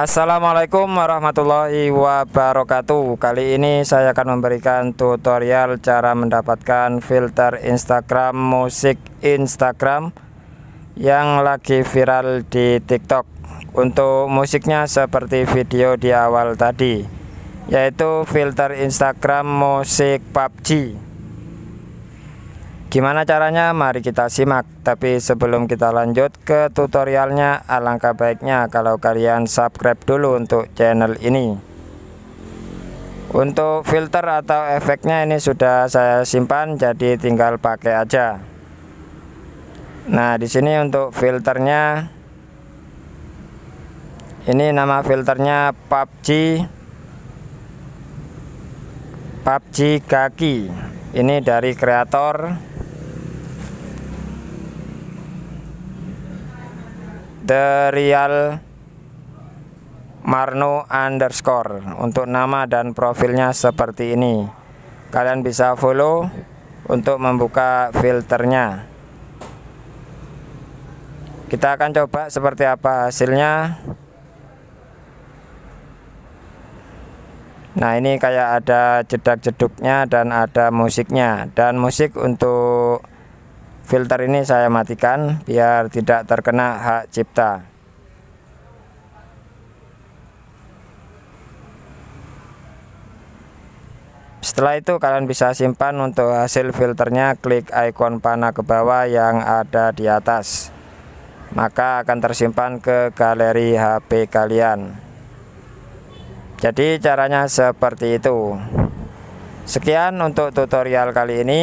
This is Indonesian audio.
Assalamualaikum warahmatullahi wabarakatuh Kali ini saya akan memberikan tutorial cara mendapatkan filter Instagram musik Instagram Yang lagi viral di tiktok Untuk musiknya seperti video di awal tadi Yaitu filter Instagram musik PUBG Gimana caranya? Mari kita simak. Tapi sebelum kita lanjut ke tutorialnya, alangkah baiknya kalau kalian subscribe dulu untuk channel ini. Untuk filter atau efeknya ini sudah saya simpan jadi tinggal pakai aja. Nah, di sini untuk filternya ini nama filternya PUBG PUBG Kaki. Ini dari kreator The Real Marno underscore untuk nama dan profilnya seperti ini kalian bisa follow untuk membuka filternya kita akan coba seperti apa hasilnya nah ini kayak ada jedak-jeduknya dan ada musiknya dan musik untuk filter ini saya matikan biar tidak terkena hak cipta setelah itu kalian bisa simpan untuk hasil filternya klik icon panah ke bawah yang ada di atas maka akan tersimpan ke galeri HP kalian jadi caranya seperti itu sekian untuk tutorial kali ini